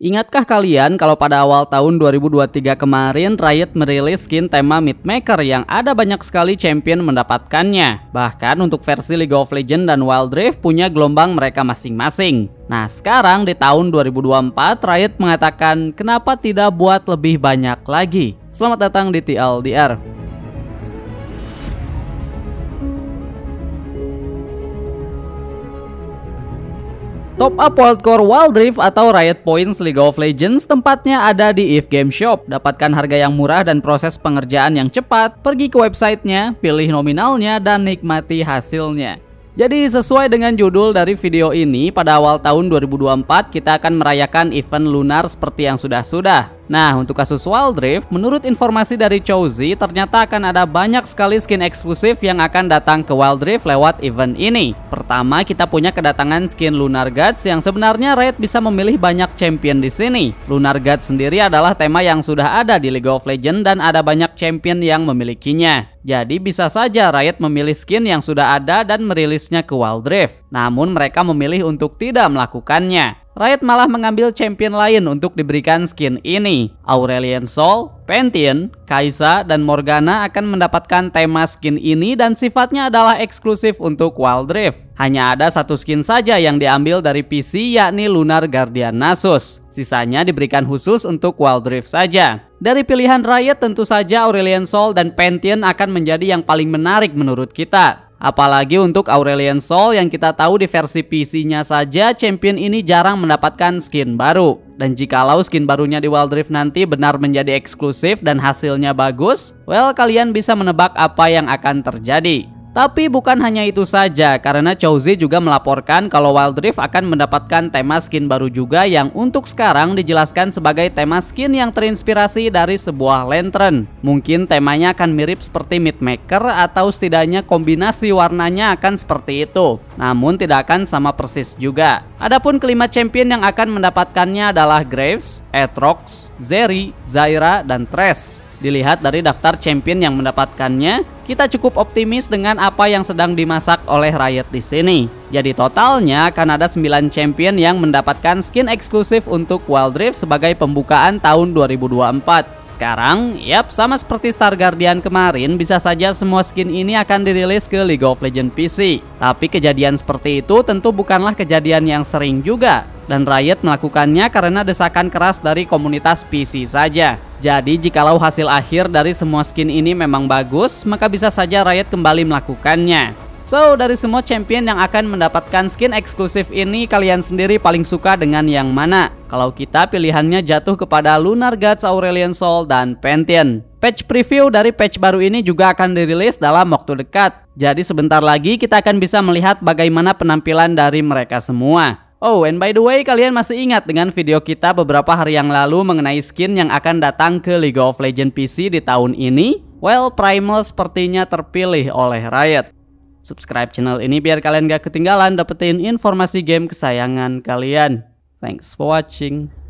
Ingatkah kalian kalau pada awal tahun 2023 kemarin Riot merilis skin tema Midmaker yang ada banyak sekali champion mendapatkannya. Bahkan untuk versi League of Legends dan Wild Rift punya gelombang mereka masing-masing. Nah sekarang di tahun 2024 Riot mengatakan kenapa tidak buat lebih banyak lagi. Selamat datang di TLDR. Top up World Core, Wild Rift atau Riot Points League of Legends tempatnya ada di If Game Shop. Dapatkan harga yang murah dan proses pengerjaan yang cepat, pergi ke websitenya, pilih nominalnya, dan nikmati hasilnya. Jadi sesuai dengan judul dari video ini, pada awal tahun 2024 kita akan merayakan event lunar seperti yang sudah-sudah. Nah, untuk kasus Wild Rift, menurut informasi dari Chouzi, ternyata akan ada banyak sekali skin eksklusif yang akan datang ke Wild Rift lewat event ini. Pertama, kita punya kedatangan skin Lunar Gods yang sebenarnya Riot bisa memilih banyak champion di sini. Lunar Gods sendiri adalah tema yang sudah ada di League of Legends dan ada banyak champion yang memilikinya. Jadi bisa saja Riot memilih skin yang sudah ada dan merilisnya ke Wild Rift. Namun mereka memilih untuk tidak melakukannya. Riot malah mengambil champion lain untuk diberikan skin ini. Aurelian Sol, Pantheon, Kaisa, dan Morgana akan mendapatkan tema skin ini dan sifatnya adalah eksklusif untuk Wild Rift. Hanya ada satu skin saja yang diambil dari PC yakni Lunar Guardian Nasus. Sisanya diberikan khusus untuk Wild Rift saja. Dari pilihan Riot tentu saja Aurelian Sol dan Pantheon akan menjadi yang paling menarik menurut kita. Apalagi untuk Aurelian Sol yang kita tahu di versi PC-nya saja champion ini jarang mendapatkan skin baru. Dan jikalau skin barunya di Wild Rift nanti benar menjadi eksklusif dan hasilnya bagus, well kalian bisa menebak apa yang akan terjadi. Tapi bukan hanya itu saja, karena Chouzi juga melaporkan kalau Wild Rift akan mendapatkan tema skin baru juga yang untuk sekarang dijelaskan sebagai tema skin yang terinspirasi dari sebuah lantern. Mungkin temanya akan mirip seperti Midmaker atau setidaknya kombinasi warnanya akan seperti itu. Namun tidak akan sama persis juga. Adapun kelima champion yang akan mendapatkannya adalah Graves, Aatrox, Zeri, Zaira, dan Thresh. Dilihat dari daftar champion yang mendapatkannya, kita cukup optimis dengan apa yang sedang dimasak oleh Riot di sini. Jadi totalnya akan ada 9 champion yang mendapatkan skin eksklusif untuk Wild Rift sebagai pembukaan tahun 2024. Sekarang, yap, sama seperti Star Guardian kemarin, bisa saja semua skin ini akan dirilis ke League of Legends PC. Tapi kejadian seperti itu tentu bukanlah kejadian yang sering juga dan Riot melakukannya karena desakan keras dari komunitas PC saja. Jadi jikalau hasil akhir dari semua skin ini memang bagus, maka bisa saja Riot kembali melakukannya. So, dari semua champion yang akan mendapatkan skin eksklusif ini, kalian sendiri paling suka dengan yang mana? Kalau kita pilihannya jatuh kepada Lunar Gods Aurelion Soul dan Pantheon. Patch preview dari patch baru ini juga akan dirilis dalam waktu dekat. Jadi sebentar lagi kita akan bisa melihat bagaimana penampilan dari mereka semua. Oh, and by the way, kalian masih ingat dengan video kita beberapa hari yang lalu mengenai skin yang akan datang ke League of Legends PC di tahun ini? Well, Primal sepertinya terpilih oleh Riot. Subscribe channel ini biar kalian gak ketinggalan dapetin informasi game kesayangan kalian. Thanks for watching.